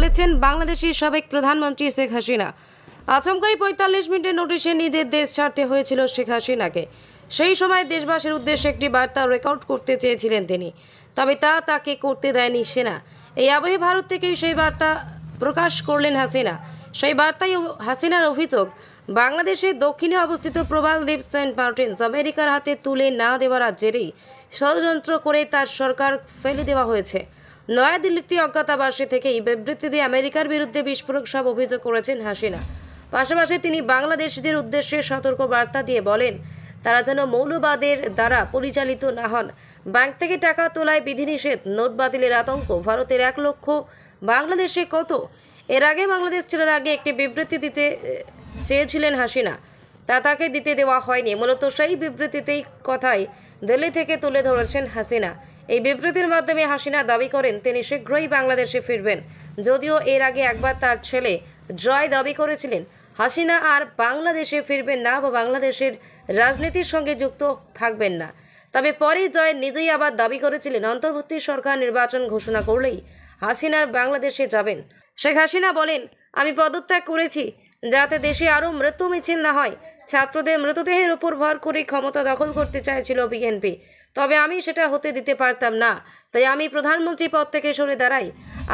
বলেছেন বাংলাদেশের সাবেক প্রধানমন্ত্রী শেখ হাসিনা আচমকাই পঁয়তাল্লিশ মিনিটের নোটিশে নিজের দেশ ছাড়তে হয়েছিল শেখ হাসিনাকে সেই সময় দেশবাসীর উদ্দেশ্যে একটি বার্তা রেকর্ড করতে চেয়েছিলেন তিনি তবে তা তাকে করতে দেয়নি সেনা এই আবহে ভারত থেকেই সেই বার্তা প্রকাশ করলেন হাসিনা সেই বার্তায় হাসিনার অভিযোগ বাংলাদেশের দক্ষিণে অবস্থিত প্রবাল দ্বীপ সেন্ট মার্টিন্স আমেরিকার হাতে তুলে না দেওয়ার রাজ্যেরই ষড়যন্ত্র করে তার সরকার ফেলে দেওয়া হয়েছে নয়াদিল্লিতে অজ্ঞাতাবাসী থেকে এই বিবৃতি দিয়ে আমেরিকার বিরুদ্ধে বিস্ফোরক সব অভিযোগ করেছেন হাসিনা পাশাপাশি তিনি বাংলাদেশিদের উদ্দেশ্যে সতর্ক বার্তা দিয়ে বলেন তারা যেন মৌলবাদের দ্বারা পরিচালিত না হন ব্যাংক থেকে টাকা তোলায় বিধিনিষেধ নোট বাতিলের আতঙ্ক ভারতের এক লক্ষ বাংলাদেশে কত এর আগে বাংলাদেশ ছেড়ার আগে একটি বিবৃতি দিতে চেয়েছিলেন হাসিনা তা তাকে দিতে দেওয়া হয়নি মূলত সেই বিবৃতিতেই কথাই দিল্লি থেকে তুলে ধরেছেন হাসিনা এই বিবৃতির মাধ্যমে হাসিনা দাবি করেন তিনি শীঘ্রই বাংলাদেশে ফিরবেন যদিও এর আগে একবার তার ছেলে জয় দাবি করেছিলেন হাসিনা আর বাংলাদেশে ফিরবেন না বা বাংলাদেশের রাজনীতির সঙ্গে যুক্ত থাকবেন না তবে পরে জয় নিজেই আবার দাবি করেছিলেন অন্তর্বর্তী সরকার নির্বাচন ঘোষণা করলেই হাসিনার বাংলাদেশে যাবেন শেখ হাসিনা বলেন আমি পদত্যাগ করেছি যাতে দেশে আরও মৃত্যু মিছিল না হয় ছাত্রদের মৃতদেহের উপর ভর করে ক্ষমতা দখল করতে চাইছিল বিএনপি তবে আমি সেটা হতে দিতে পারতাম না তাই আমি প্রধানমন্ত্রী পদ থেকে সরে দাঁড়াই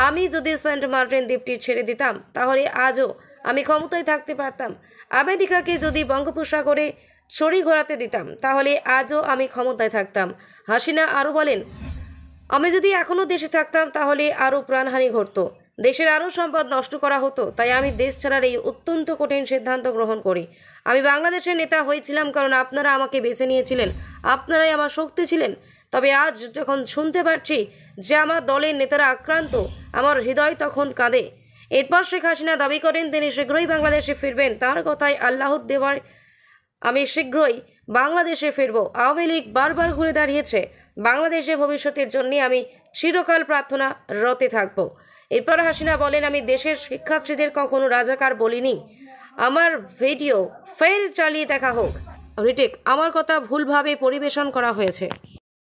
আমি যদি সেন্ট মার্টিন দ্বীপটি ছেড়ে দিতাম তাহলে আজও আমি ক্ষমতায় থাকতে পারতাম আমেরিকাকে যদি বঙ্গোপসাগরে ছড়ি ঘোরাতে দিতাম তাহলে আজও আমি ক্ষমতায় থাকতাম হাসিনা আরও বলেন আমি যদি এখনও দেশে থাকতাম তাহলে আরও প্রাণহানি ঘটতো দেশের আরও সম্পদ নষ্ট করা হতো তাই আমি দেশ ছাড়ার এই অত্যন্ত কঠিন সিদ্ধান্ত গ্রহণ করি আমি বাংলাদেশের নেতা হয়েছিলাম কারণ আপনারা আমাকে বেছে নিয়েছিলেন আপনারাই আমার শক্তি ছিলেন তবে আজ যখন শুনতে পারছি যে আমার দলের নেতারা আক্রান্ত আমার হৃদয় তখন কাঁদে এরপর শেখ হাসিনা দাবি করেন তিনি শীঘ্রই বাংলাদেশে ফিরবেন তার কথায় আল্লাহর দেওয়ার আমি শীঘ্রই বাংলাদেশে ফিরব আওয়ামী লীগ বারবার ঘুরে দাঁড়িয়েছে বাংলাদেশে ভবিষ্যতের জন্য আমি চিরকাল প্রার্থনা রতে থাকব এরপর হাসিনা বলেন আমি দেশের শিক্ষার্থীদের কখনো রাজাকার বলিনি আমার ভিডিও ফের চালিয়ে দেখা হোক রিটেক আমার কথা ভুলভাবে পরিবেশন করা হয়েছে